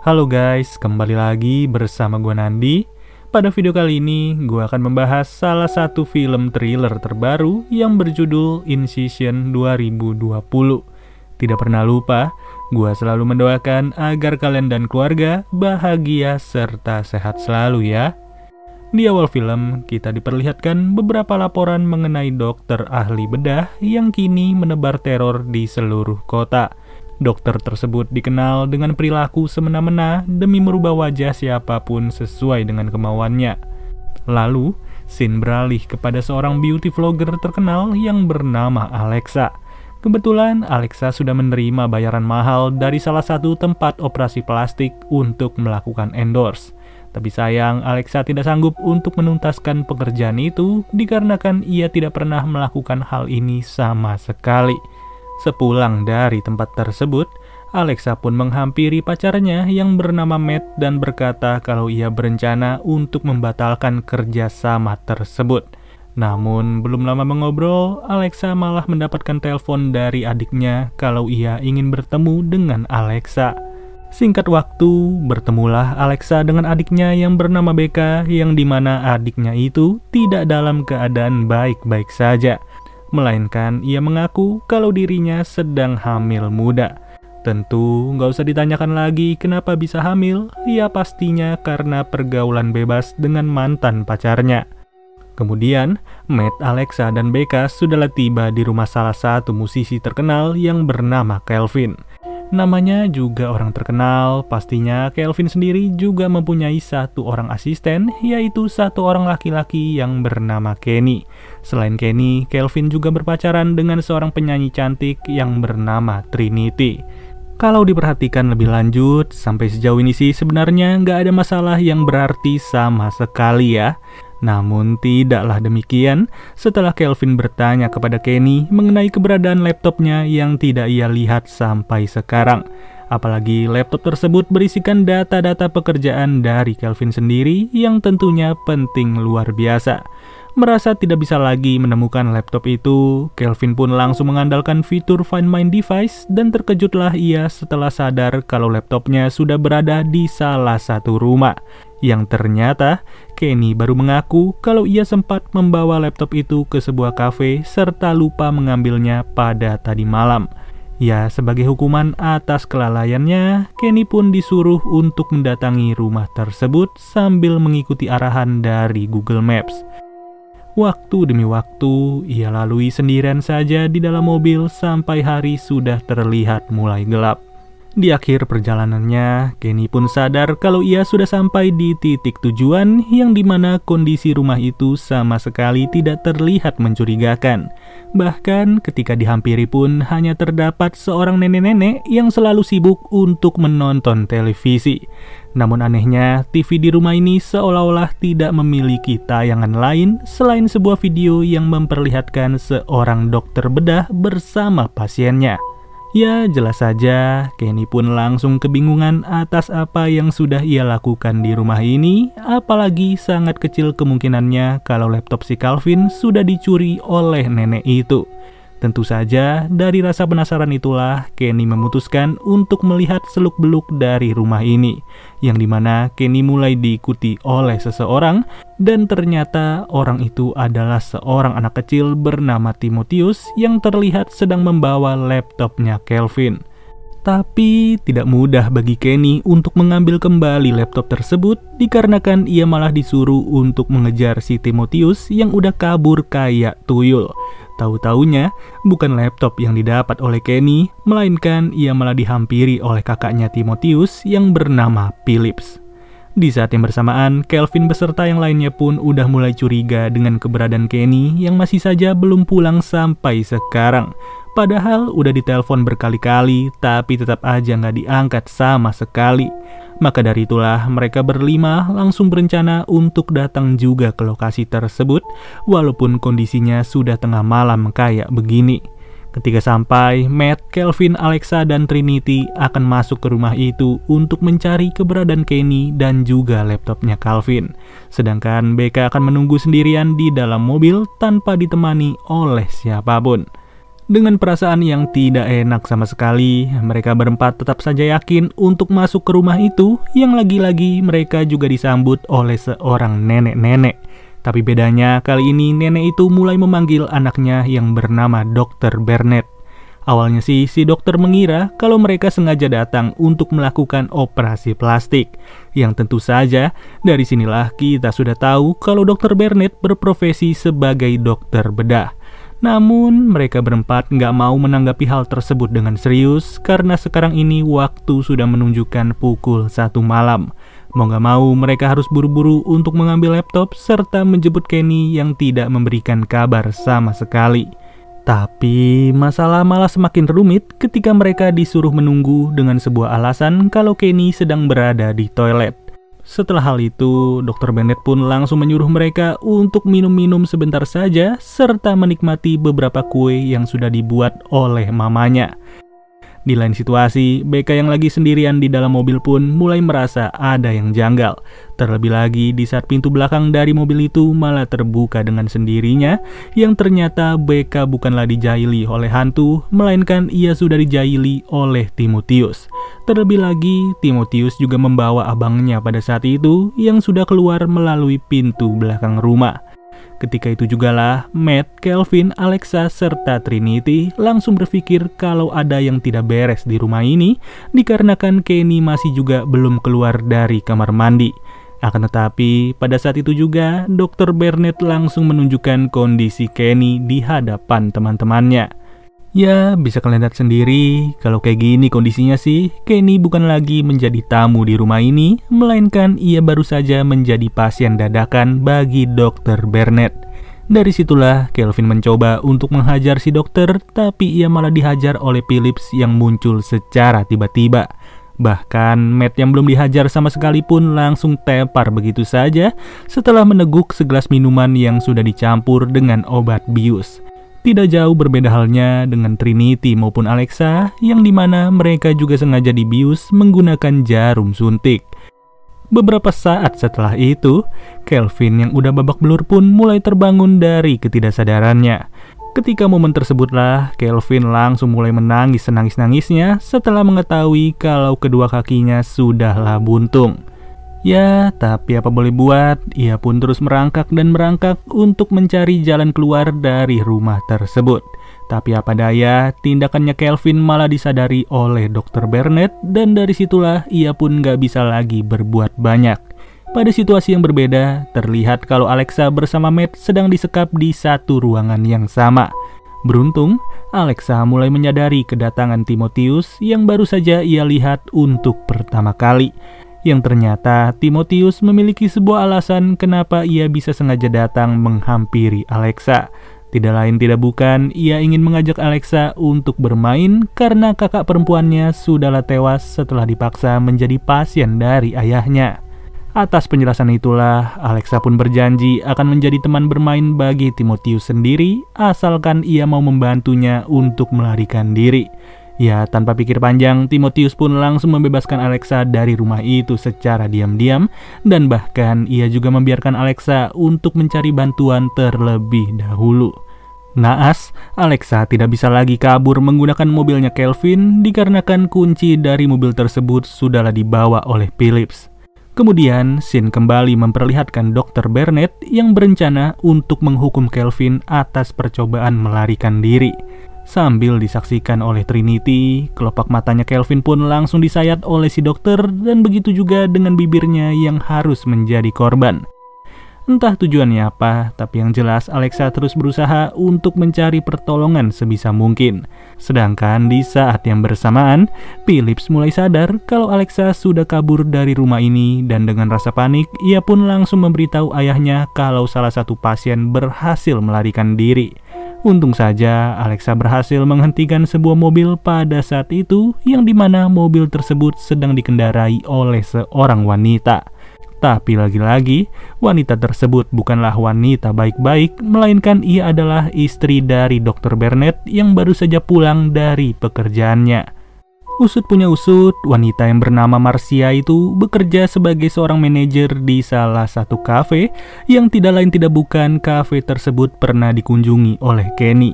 Halo guys, kembali lagi bersama gue Nandi. Pada video kali ini, gue akan membahas salah satu film thriller terbaru yang berjudul Incision 2020. Tidak pernah lupa, gue selalu mendoakan agar kalian dan keluarga bahagia serta sehat selalu ya. Di awal film, kita diperlihatkan beberapa laporan mengenai dokter ahli bedah yang kini menebar teror di seluruh kota Dokter tersebut dikenal dengan perilaku semena-mena demi merubah wajah siapapun sesuai dengan kemauannya. Lalu, Sin beralih kepada seorang beauty vlogger terkenal yang bernama Alexa. Kebetulan Alexa sudah menerima bayaran mahal dari salah satu tempat operasi plastik untuk melakukan endorse. Tapi sayang, Alexa tidak sanggup untuk menuntaskan pekerjaan itu dikarenakan ia tidak pernah melakukan hal ini sama sekali. Sepulang dari tempat tersebut, Alexa pun menghampiri pacarnya yang bernama Matt dan berkata kalau ia berencana untuk membatalkan kerjasama tersebut. Namun, belum lama mengobrol, Alexa malah mendapatkan telepon dari adiknya kalau ia ingin bertemu dengan Alexa. Singkat waktu, bertemulah Alexa dengan adiknya yang bernama Becca yang dimana adiknya itu tidak dalam keadaan baik-baik saja melainkan ia mengaku kalau dirinya sedang hamil muda. Tentu nggak usah ditanyakan lagi kenapa bisa hamil, ya pastinya karena pergaulan bebas dengan mantan pacarnya. Kemudian, Matt, Alexa, dan Becca sudahlah tiba di rumah salah satu musisi terkenal yang bernama Kelvin. Namanya juga orang terkenal, pastinya Kelvin sendiri juga mempunyai satu orang asisten, yaitu satu orang laki-laki yang bernama Kenny. Selain Kenny, Kelvin juga berpacaran dengan seorang penyanyi cantik yang bernama Trinity. Kalau diperhatikan lebih lanjut, sampai sejauh ini sih sebenarnya nggak ada masalah yang berarti sama sekali ya. Namun tidaklah demikian, setelah Kelvin bertanya kepada Kenny mengenai keberadaan laptopnya yang tidak ia lihat sampai sekarang. Apalagi laptop tersebut berisikan data-data pekerjaan dari Kelvin sendiri yang tentunya penting luar biasa. Merasa tidak bisa lagi menemukan laptop itu, Kelvin pun langsung mengandalkan fitur Find My Device dan terkejutlah ia setelah sadar kalau laptopnya sudah berada di salah satu rumah. Yang ternyata, Kenny baru mengaku kalau ia sempat membawa laptop itu ke sebuah kafe serta lupa mengambilnya pada tadi malam. Ya, sebagai hukuman atas kelalaiannya, Kenny pun disuruh untuk mendatangi rumah tersebut sambil mengikuti arahan dari Google Maps. Waktu demi waktu, ia lalui sendirian saja di dalam mobil sampai hari sudah terlihat mulai gelap. Di akhir perjalanannya, Kenny pun sadar kalau ia sudah sampai di titik tujuan yang dimana kondisi rumah itu sama sekali tidak terlihat mencurigakan. Bahkan ketika dihampiri pun hanya terdapat seorang nenek-nenek yang selalu sibuk untuk menonton televisi. Namun anehnya, TV di rumah ini seolah-olah tidak memiliki tayangan lain selain sebuah video yang memperlihatkan seorang dokter bedah bersama pasiennya. Ya, jelas saja, Kenny pun langsung kebingungan atas apa yang sudah ia lakukan di rumah ini, apalagi sangat kecil kemungkinannya kalau laptop si Calvin sudah dicuri oleh nenek itu. Tentu saja, dari rasa penasaran itulah Kenny memutuskan untuk melihat seluk-beluk dari rumah ini, yang dimana Kenny mulai diikuti oleh seseorang, dan ternyata orang itu adalah seorang anak kecil bernama Timotius yang terlihat sedang membawa laptopnya Kelvin. Tapi tidak mudah bagi Kenny untuk mengambil kembali laptop tersebut dikarenakan ia malah disuruh untuk mengejar si Timotius yang udah kabur kayak tuyul. Tahu-taunya, bukan laptop yang didapat oleh Kenny, melainkan ia malah dihampiri oleh kakaknya Timotius yang bernama Philips. Di saat yang bersamaan, Kelvin beserta yang lainnya pun udah mulai curiga dengan keberadaan Kenny yang masih saja belum pulang sampai sekarang. Padahal udah ditelepon berkali-kali, tapi tetap aja nggak diangkat sama sekali. Maka dari itulah mereka berlima langsung berencana untuk datang juga ke lokasi tersebut, walaupun kondisinya sudah tengah malam kayak begini. Ketika sampai, Matt, Kelvin, Alexa, dan Trinity akan masuk ke rumah itu untuk mencari keberadaan Kenny dan juga laptopnya Calvin. Sedangkan Becca akan menunggu sendirian di dalam mobil tanpa ditemani oleh siapapun. Dengan perasaan yang tidak enak sama sekali, mereka berempat tetap saja yakin untuk masuk ke rumah itu yang lagi-lagi mereka juga disambut oleh seorang nenek-nenek. Tapi bedanya kali ini nenek itu mulai memanggil anaknya yang bernama Dr. Bernet. Awalnya sih si dokter mengira kalau mereka sengaja datang untuk melakukan operasi plastik. Yang tentu saja dari sinilah kita sudah tahu kalau Dr. Bernet berprofesi sebagai dokter bedah. Namun, mereka berempat nggak mau menanggapi hal tersebut dengan serius karena sekarang ini waktu sudah menunjukkan pukul satu malam. Mau nggak mau, mereka harus buru-buru untuk mengambil laptop serta menjemput Kenny yang tidak memberikan kabar sama sekali. Tapi masalah malah semakin rumit ketika mereka disuruh menunggu dengan sebuah alasan kalau Kenny sedang berada di toilet. Setelah hal itu, Dr. Bennett pun langsung menyuruh mereka untuk minum-minum sebentar saja serta menikmati beberapa kue yang sudah dibuat oleh mamanya. Di lain situasi, BK yang lagi sendirian di dalam mobil pun mulai merasa ada yang janggal. Terlebih lagi di saat pintu belakang dari mobil itu malah terbuka dengan sendirinya, yang ternyata BK bukanlah dijaili oleh hantu, melainkan ia sudah dijaili oleh Timotius. Terlebih lagi, Timotius juga membawa abangnya pada saat itu yang sudah keluar melalui pintu belakang rumah. Ketika itu juga lah, Matt, Kelvin, Alexa, serta Trinity langsung berpikir kalau ada yang tidak beres di rumah ini dikarenakan Kenny masih juga belum keluar dari kamar mandi. Akan tetapi, pada saat itu juga, Dr. Bernet langsung menunjukkan kondisi Kenny di hadapan teman-temannya. Ya, bisa kalian lihat sendiri, kalau kayak gini kondisinya sih, Kenny bukan lagi menjadi tamu di rumah ini, melainkan ia baru saja menjadi pasien dadakan bagi dokter Bernet. Dari situlah Kelvin mencoba untuk menghajar si dokter, tapi ia malah dihajar oleh Philips yang muncul secara tiba-tiba. Bahkan Matt yang belum dihajar sama sekali pun langsung tepar begitu saja setelah meneguk segelas minuman yang sudah dicampur dengan obat bius. Tidak jauh berbeda halnya dengan Trinity maupun Alexa, yang dimana mereka juga sengaja dibius menggunakan jarum suntik. Beberapa saat setelah itu, Kelvin yang udah babak belur pun mulai terbangun dari ketidaksadarannya. Ketika momen tersebutlah, Kelvin langsung mulai menangis senangis-nangisnya setelah mengetahui kalau kedua kakinya sudahlah buntung. Ya, tapi apa boleh buat, ia pun terus merangkak dan merangkak untuk mencari jalan keluar dari rumah tersebut. Tapi apa daya, tindakannya Kelvin malah disadari oleh Dr. Bernet dan dari situlah ia pun gak bisa lagi berbuat banyak. Pada situasi yang berbeda, terlihat kalau Alexa bersama Matt sedang disekap di satu ruangan yang sama. Beruntung, Alexa mulai menyadari kedatangan Timotius yang baru saja ia lihat untuk pertama kali yang ternyata Timotius memiliki sebuah alasan kenapa ia bisa sengaja datang menghampiri Alexa. Tidak lain tidak bukan, ia ingin mengajak Alexa untuk bermain karena kakak perempuannya sudahlah tewas setelah dipaksa menjadi pasien dari ayahnya. Atas penjelasan itulah, Alexa pun berjanji akan menjadi teman bermain bagi Timotius sendiri asalkan ia mau membantunya untuk melarikan diri. Ya, tanpa pikir panjang, Timotius pun langsung membebaskan Alexa dari rumah itu secara diam-diam, dan bahkan ia juga membiarkan Alexa untuk mencari bantuan terlebih dahulu. Naas, Alexa tidak bisa lagi kabur menggunakan mobilnya Kelvin dikarenakan kunci dari mobil tersebut sudahlah dibawa oleh Philips. Kemudian, Sin kembali memperlihatkan Dr. Bernet yang berencana untuk menghukum Kelvin atas percobaan melarikan diri. Sambil disaksikan oleh Trinity, kelopak matanya Kelvin pun langsung disayat oleh si dokter dan begitu juga dengan bibirnya yang harus menjadi korban. Entah tujuannya apa, tapi yang jelas Alexa terus berusaha untuk mencari pertolongan sebisa mungkin. Sedangkan di saat yang bersamaan, Philips mulai sadar kalau Alexa sudah kabur dari rumah ini dan dengan rasa panik, ia pun langsung memberitahu ayahnya kalau salah satu pasien berhasil melarikan diri. Untung saja Alexa berhasil menghentikan sebuah mobil pada saat itu yang dimana mobil tersebut sedang dikendarai oleh seorang wanita. Tapi lagi-lagi, wanita tersebut bukanlah wanita baik-baik, melainkan ia adalah istri dari Dr. Bernet yang baru saja pulang dari pekerjaannya. Usut punya usut, wanita yang bernama Marcia itu bekerja sebagai seorang manajer di salah satu kafe yang tidak lain tidak bukan kafe tersebut pernah dikunjungi oleh Kenny.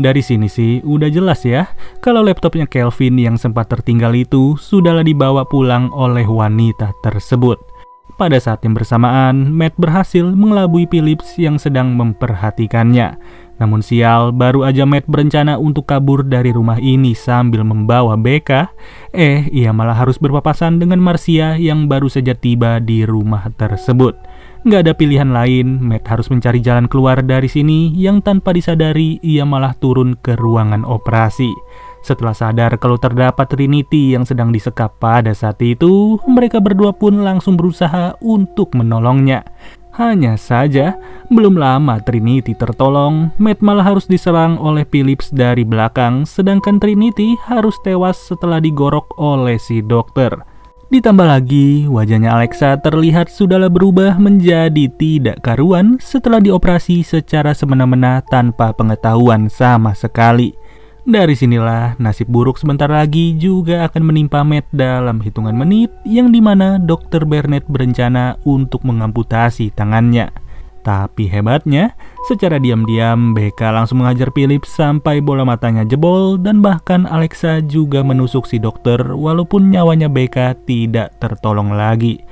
Dari sini sih udah jelas ya, kalau laptopnya Kelvin yang sempat tertinggal itu sudahlah dibawa pulang oleh wanita tersebut. Pada saat yang bersamaan, Matt berhasil mengelabui Philips yang sedang memperhatikannya. Namun sial, baru aja Matt berencana untuk kabur dari rumah ini sambil membawa Becca, eh ia malah harus berpapasan dengan Marcia yang baru saja tiba di rumah tersebut. Gak ada pilihan lain, Matt harus mencari jalan keluar dari sini yang tanpa disadari ia malah turun ke ruangan operasi. Setelah sadar kalau terdapat Trinity yang sedang disekap pada saat itu, mereka berdua pun langsung berusaha untuk menolongnya. Hanya saja, belum lama Trinity tertolong, Matt malah harus diserang oleh Phillips dari belakang, sedangkan Trinity harus tewas setelah digorok oleh si dokter. Ditambah lagi, wajahnya Alexa terlihat sudahlah berubah menjadi tidak karuan setelah dioperasi secara semena-mena tanpa pengetahuan sama sekali. Dari sinilah nasib buruk sebentar lagi juga akan menimpa Matt dalam hitungan menit yang dimana Dokter Bernet berencana untuk mengamputasi tangannya. Tapi hebatnya, secara diam-diam BK langsung mengajar Philip sampai bola matanya jebol dan bahkan Alexa juga menusuk si dokter walaupun nyawanya BK tidak tertolong lagi.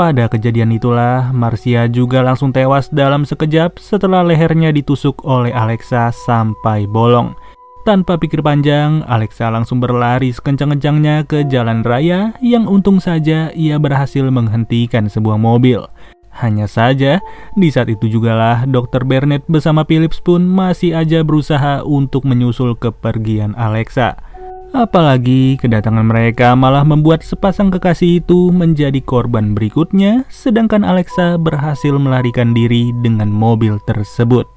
Pada kejadian itulah, Marcia juga langsung tewas dalam sekejap setelah lehernya ditusuk oleh Alexa sampai bolong. Tanpa pikir panjang, Alexa langsung berlari sekencang-kencangnya ke jalan raya yang untung saja ia berhasil menghentikan sebuah mobil. Hanya saja, di saat itu jugalah Dr. Bernet bersama Philips pun masih aja berusaha untuk menyusul kepergian Alexa. Apalagi kedatangan mereka malah membuat sepasang kekasih itu menjadi korban berikutnya, sedangkan Alexa berhasil melarikan diri dengan mobil tersebut.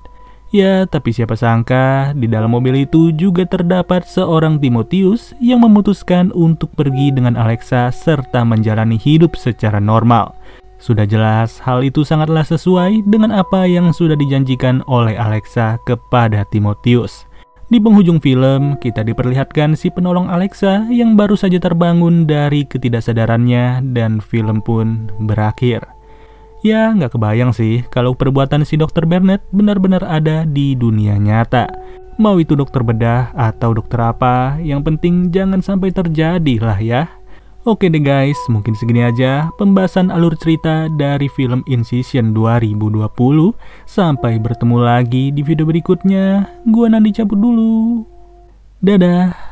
Ya, tapi siapa sangka di dalam mobil itu juga terdapat seorang Timotius yang memutuskan untuk pergi dengan Alexa serta menjalani hidup secara normal. Sudah jelas, hal itu sangatlah sesuai dengan apa yang sudah dijanjikan oleh Alexa kepada Timotius. Di penghujung film, kita diperlihatkan si penolong Alexa yang baru saja terbangun dari ketidaksadarannya dan film pun berakhir. Ya, nggak kebayang sih kalau perbuatan si dokter Bernet benar-benar ada di dunia nyata. Mau itu dokter bedah atau dokter apa, yang penting jangan sampai terjadi lah ya. Oke deh guys, mungkin segini aja pembahasan alur cerita dari film Incision 2020. Sampai bertemu lagi di video berikutnya. Gua nanti cabut dulu. Dadah.